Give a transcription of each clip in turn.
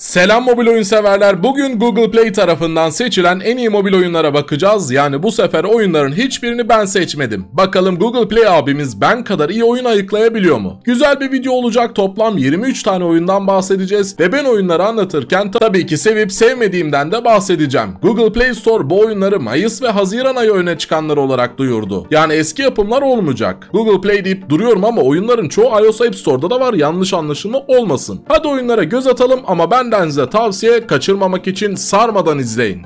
Selam mobil oyun severler. Bugün Google Play tarafından seçilen en iyi mobil oyunlara bakacağız. Yani bu sefer oyunların hiçbirini ben seçmedim. Bakalım Google Play abimiz ben kadar iyi oyun ayıklayabiliyor mu? Güzel bir video olacak. Toplam 23 tane oyundan bahsedeceğiz ve ben oyunları anlatırken tabii ki sevip sevmediğimden de bahsedeceğim. Google Play Store bu oyunları Mayıs ve Haziran ayı öne çıkanlar olarak duyurdu. Yani eski yapımlar olmayacak. Google Play deyip duruyorum ama oyunların çoğu iOS App Store'da da var. Yanlış anlaşılma olmasın. Hadi oyunlara göz atalım ama ben Benden size tavsiye kaçırmamak için sarmadan izleyin.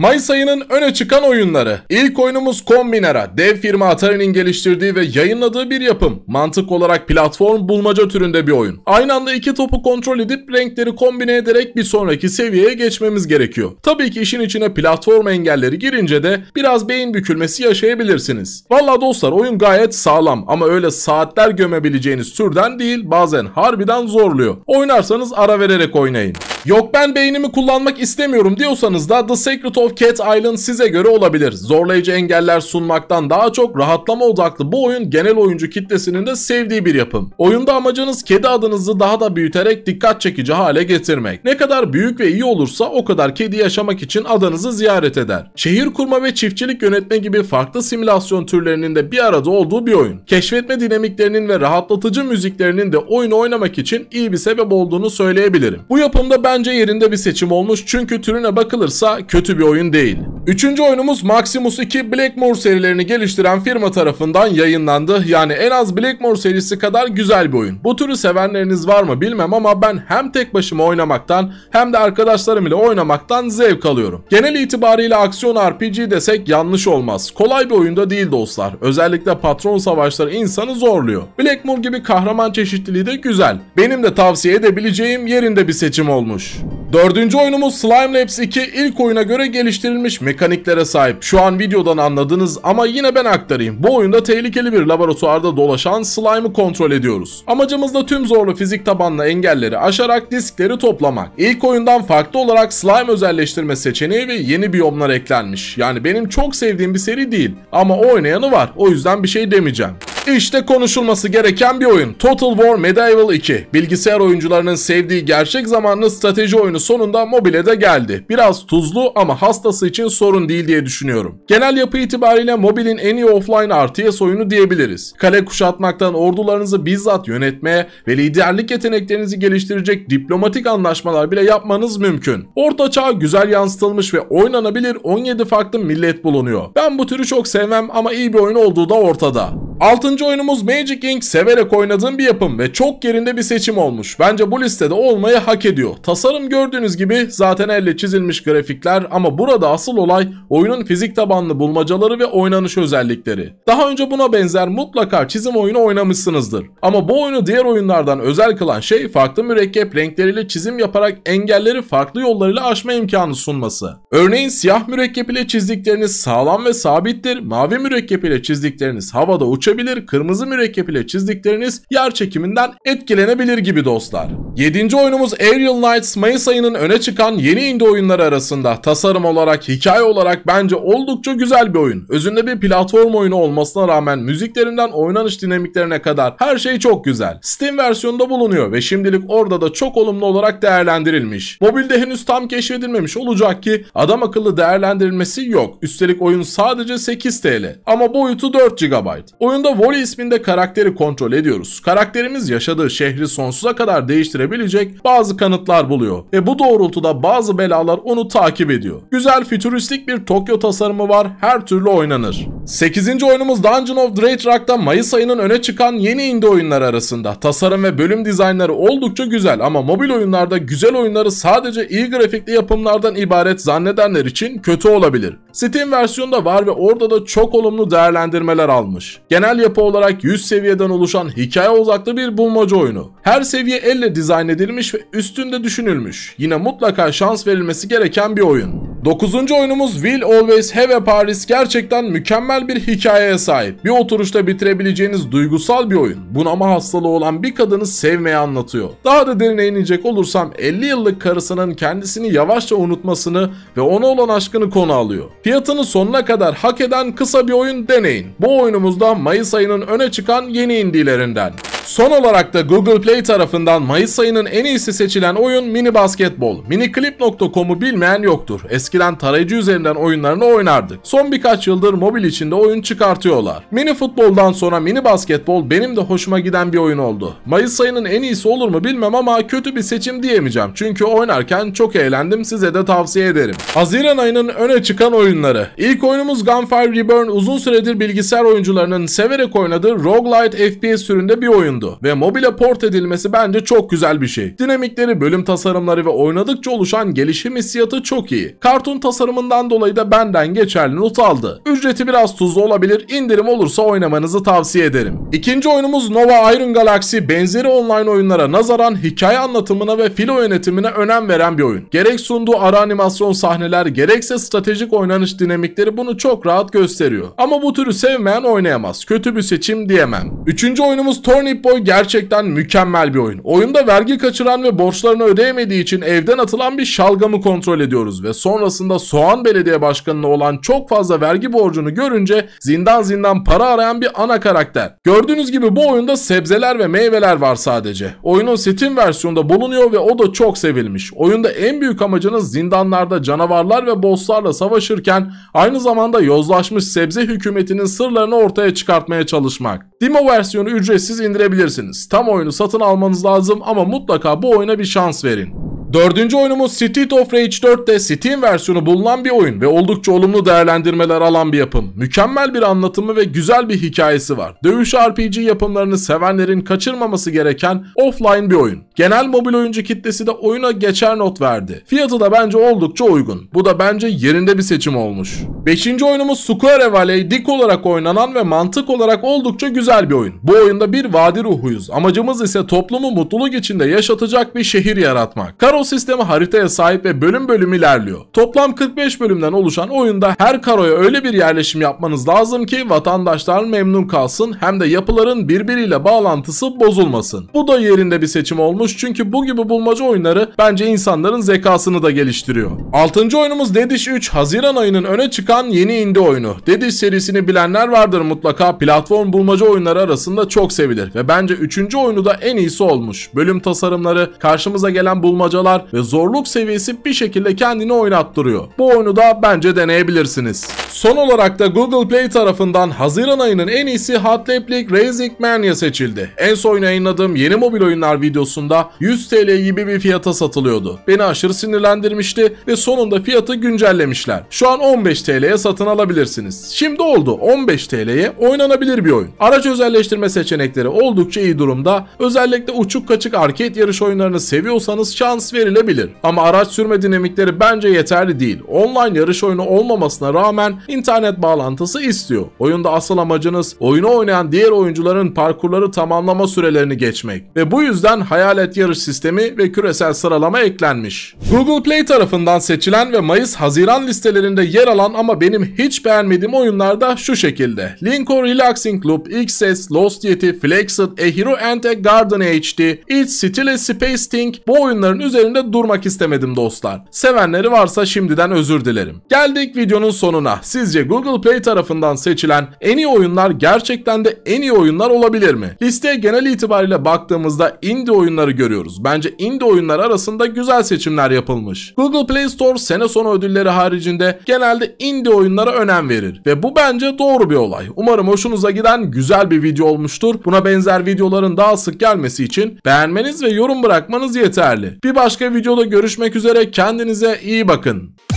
Mayıs ayının öne çıkan oyunları. İlk oyunumuz Combinera. Dev firma Atari'nin geliştirdiği ve yayınladığı bir yapım. Mantık olarak platform bulmaca türünde bir oyun. Aynı anda iki topu kontrol edip renkleri kombine ederek bir sonraki seviyeye geçmemiz gerekiyor. Tabii ki işin içine platform engelleri girince de biraz beyin bükülmesi yaşayabilirsiniz. Valla dostlar oyun gayet sağlam ama öyle saatler gömebileceğiniz türden değil bazen harbiden zorluyor. Oynarsanız ara vererek oynayın. Yok ben beynimi kullanmak istemiyorum diyorsanız da The Secret of of Cat Island size göre olabilir. Zorlayıcı engeller sunmaktan daha çok rahatlama odaklı bu oyun genel oyuncu kitlesinin de sevdiği bir yapım. Oyunda amacınız kedi adınızı daha da büyüterek dikkat çekici hale getirmek. Ne kadar büyük ve iyi olursa o kadar kedi yaşamak için adanızı ziyaret eder. Şehir kurma ve çiftçilik yönetme gibi farklı simülasyon türlerinin de bir arada olduğu bir oyun. Keşfetme dinamiklerinin ve rahatlatıcı müziklerinin de oyunu oynamak için iyi bir sebep olduğunu söyleyebilirim. Bu yapımda bence yerinde bir seçim olmuş çünkü türüne bakılırsa kötü bir oyun oyun değil. Üçüncü oyunumuz Maximus 2 Blackmoor serilerini geliştiren firma tarafından yayınlandı. Yani en az Blackmoor serisi kadar güzel bir oyun. Bu türü sevenleriniz var mı bilmem ama ben hem tek başıma oynamaktan hem de arkadaşlarım ile oynamaktan zevk alıyorum. Genel itibariyle aksiyon RPG desek yanlış olmaz. Kolay bir oyunda değil dostlar. Özellikle patron savaşları insanı zorluyor. Blackmoor gibi kahraman çeşitliliği de güzel. Benim de tavsiye edebileceğim yerinde bir seçim olmuş. Dördüncü oyunumuz Slime Labs 2 ilk oyuna göre geliştirilmiş mekaniklere sahip. Şu an videodan anladınız ama yine ben aktarayım. Bu oyunda tehlikeli bir laboratuvarda dolaşan slime'ı kontrol ediyoruz. Amacımız da tüm zorlu fizik tabanlı engelleri aşarak diskleri toplamak. İlk oyundan farklı olarak slime özelleştirme seçeneği ve yeni biyomlar eklenmiş. Yani benim çok sevdiğim bir seri değil ama oynayanı var o yüzden bir şey demeyeceğim. İşte konuşulması gereken bir oyun. Total War Medieval 2. Bilgisayar oyuncularının sevdiği gerçek zamanlı strateji oyunu sonunda mobile de geldi. Biraz tuzlu ama hastası için sorun değil diye düşünüyorum. Genel yapı itibariyle mobilin en iyi offline RTS oyunu diyebiliriz. Kale kuşatmaktan ordularınızı bizzat yönetmeye ve liderlik yeteneklerinizi geliştirecek diplomatik anlaşmalar bile yapmanız mümkün. Orta çağ güzel yansıtılmış ve oynanabilir 17 farklı millet bulunuyor. Ben bu türü çok sevmem ama iyi bir oyun olduğu da ortada. Altıncı oyunumuz Magic Inc. severek oynadığım bir yapım ve çok yerinde bir seçim olmuş. Bence bu listede olmayı hak ediyor. Tasarım gördüğünüz gibi zaten elle çizilmiş grafikler ama burada asıl olay oyunun fizik tabanlı bulmacaları ve oynanış özellikleri. Daha önce buna benzer mutlaka çizim oyunu oynamışsınızdır. Ama bu oyunu diğer oyunlardan özel kılan şey farklı mürekkep renkleriyle çizim yaparak engelleri farklı yollarıyla aşma imkanı sunması. Örneğin siyah mürekkep ile çizdikleriniz sağlam ve sabittir, mavi mürekkep ile çizdikleriniz havada uçar düşebilir, kırmızı mürekkep ile çizdikleriniz yer çekiminden etkilenebilir gibi dostlar. 7. oyunumuz Aerial Knights Mayıs ayının öne çıkan yeni indie oyunları arasında tasarım olarak, hikaye olarak bence oldukça güzel bir oyun. Özünde bir platform oyunu olmasına rağmen müziklerinden oynanış dinamiklerine kadar her şey çok güzel. Steam versiyonunda bulunuyor ve şimdilik orada da çok olumlu olarak değerlendirilmiş. Mobilde henüz tam keşfedilmemiş olacak ki adam akıllı değerlendirilmesi yok. Üstelik oyun sadece 8 TL ama boyutu 4 GB. Oyun Sonunda Wally isminde karakteri kontrol ediyoruz. Karakterimiz yaşadığı şehri sonsuza kadar değiştirebilecek bazı kanıtlar buluyor ve bu doğrultuda bazı belalar onu takip ediyor. Güzel fütüristik bir Tokyo tasarımı var, her türlü oynanır. 8. oyunumuz Dungeon of Dreidrach'ta Mayıs ayının öne çıkan yeni indie oyunlar arasında. Tasarım ve bölüm dizaynları oldukça güzel ama mobil oyunlarda güzel oyunları sadece iyi grafikli yapımlardan ibaret zannedenler için kötü olabilir. Steam versiyonunda var ve orada da çok olumlu değerlendirmeler almış. Genel yapı olarak 100 seviyeden oluşan hikaye uzaklı bir bulmaca oyunu. Her seviye elle dizayn edilmiş ve üstünde düşünülmüş. Yine mutlaka şans verilmesi gereken bir oyun. Dokuzuncu oyunumuz Will Always Have a Paris gerçekten mükemmel bir hikayeye sahip. Bir oturuşta bitirebileceğiniz duygusal bir oyun. Bunama hastalığı olan bir kadını sevmeye anlatıyor. Daha da derine inecek olursam 50 yıllık karısının kendisini yavaşça unutmasını ve ona olan aşkını konu alıyor. Fiyatını sonuna kadar hak eden kısa bir oyun deneyin. Bu oyunumuzda Mayıs ayının öne çıkan yeni indilerinden. Son olarak da Google Play tarafından Mayıs ayının en iyisi seçilen oyun mini basketbol. Miniclip.com'u bilmeyen yoktur. Eski eskiden tarayıcı üzerinden oyunlarını oynardık. Son birkaç yıldır mobil içinde oyun çıkartıyorlar. Mini futboldan sonra mini basketbol benim de hoşuma giden bir oyun oldu. Mayıs ayının en iyisi olur mu bilmem ama kötü bir seçim diyemeyeceğim. Çünkü oynarken çok eğlendim size de tavsiye ederim. Haziran ayının öne çıkan oyunları. İlk oyunumuz Gunfire Reborn uzun süredir bilgisayar oyuncularının severek oynadığı roguelite FPS türünde bir oyundu. Ve mobile port edilmesi bence çok güzel bir şey. Dinamikleri, bölüm tasarımları ve oynadıkça oluşan gelişim hissiyatı çok iyi. Kart Karton tasarımından dolayı da benden geçerli not aldı. Ücreti biraz tuzlu olabilir. indirim olursa oynamanızı tavsiye ederim. İkinci oyunumuz Nova Iron Galaxy benzeri online oyunlara nazaran hikaye anlatımına ve filo yönetimine önem veren bir oyun. Gerek sunduğu ara animasyon sahneler gerekse stratejik oynanış dinamikleri bunu çok rahat gösteriyor. Ama bu türü sevmeyen oynayamaz. Kötü bir seçim diyemem. Üçüncü oyunumuz Turnip Boy gerçekten mükemmel bir oyun. Oyunda vergi kaçıran ve borçlarını ödeyemediği için evden atılan bir şalgamı kontrol ediyoruz ve sonra sonrasında Soğan Belediye Başkanı'na olan çok fazla vergi borcunu görünce zindan zindan para arayan bir ana karakter. Gördüğünüz gibi bu oyunda sebzeler ve meyveler var sadece. Oyunun setin versiyonunda bulunuyor ve o da çok sevilmiş. Oyunda en büyük amacınız zindanlarda canavarlar ve bosslarla savaşırken aynı zamanda yozlaşmış sebze hükümetinin sırlarını ortaya çıkartmaya çalışmak. Demo versiyonu ücretsiz indirebilirsiniz. Tam oyunu satın almanız lazım ama mutlaka bu oyuna bir şans verin. Dördüncü oyunumuz Street of Rage 4'te Steam versiyonu bulunan bir oyun ve oldukça olumlu değerlendirmeler alan bir yapım. Mükemmel bir anlatımı ve güzel bir hikayesi var. Dövüş RPG yapımlarını sevenlerin kaçırmaması gereken offline bir oyun. Genel mobil oyuncu kitlesi de oyuna geçer not verdi. Fiyatı da bence oldukça uygun. Bu da bence yerinde bir seçim olmuş. Beşinci oyunumuz Square Valley dik olarak oynanan ve mantık olarak oldukça güzel bir oyun. Bu oyunda bir vadi ruhuyuz. Amacımız ise toplumu mutluluk içinde yaşatacak bir şehir yaratmak. Karo Karo sistemi haritaya sahip ve bölüm bölüm ilerliyor. Toplam 45 bölümden oluşan oyunda her karoya öyle bir yerleşim yapmanız lazım ki vatandaşlar memnun kalsın hem de yapıların birbiriyle bağlantısı bozulmasın. Bu da yerinde bir seçim olmuş çünkü bu gibi bulmaca oyunları bence insanların zekasını da geliştiriyor. 6. oyunumuz Dediş 3 Haziran ayının öne çıkan yeni indie oyunu. Dediş serisini bilenler vardır mutlaka platform bulmaca oyunları arasında çok sevilir ve bence 3. oyunu da en iyisi olmuş. Bölüm tasarımları, karşımıza gelen bulmacalar oyunlar ve zorluk seviyesi bir şekilde kendini oynattırıyor. Bu oyunu da bence deneyebilirsiniz. Son olarak da Google Play tarafından Haziran ayının en iyisi Hot Lap League Racing Mania seçildi. En son yayınladığım yeni mobil oyunlar videosunda 100 TL gibi bir fiyata satılıyordu. Beni aşırı sinirlendirmişti ve sonunda fiyatı güncellemişler. Şu an 15 TL'ye satın alabilirsiniz. Şimdi oldu 15 TL'ye oynanabilir bir oyun. Araç özelleştirme seçenekleri oldukça iyi durumda. Özellikle uçuk kaçık arket yarış oyunlarını seviyorsanız şans ve verilebilir. Ama araç sürme dinamikleri bence yeterli değil. Online yarış oyunu olmamasına rağmen internet bağlantısı istiyor. Oyunda asıl amacınız oyunu oynayan diğer oyuncuların parkurları tamamlama sürelerini geçmek ve bu yüzden hayalet yarış sistemi ve küresel sıralama eklenmiş. Google Play tarafından seçilen ve Mayıs-Haziran listelerinde yer alan ama benim hiç beğenmediğim oyunlar da şu şekilde. Linko Relaxing Club, XS, Lost Yeti, Flexed, A Hero and a Garden HD, It's Still a Space Thing bu oyunların üzerine üzerinde durmak istemedim dostlar. Sevenleri varsa şimdiden özür dilerim. Geldik videonun sonuna. Sizce Google Play tarafından seçilen en iyi oyunlar gerçekten de en iyi oyunlar olabilir mi? Listeye genel itibariyle baktığımızda indie oyunları görüyoruz. Bence indie oyunlar arasında güzel seçimler yapılmış. Google Play Store sene sonu ödülleri haricinde genelde indie oyunlara önem verir. Ve bu bence doğru bir olay. Umarım hoşunuza giden güzel bir video olmuştur. Buna benzer videoların daha sık gelmesi için beğenmeniz ve yorum bırakmanız yeterli. Bir başka başka videoda görüşmek üzere. Kendinize iyi bakın.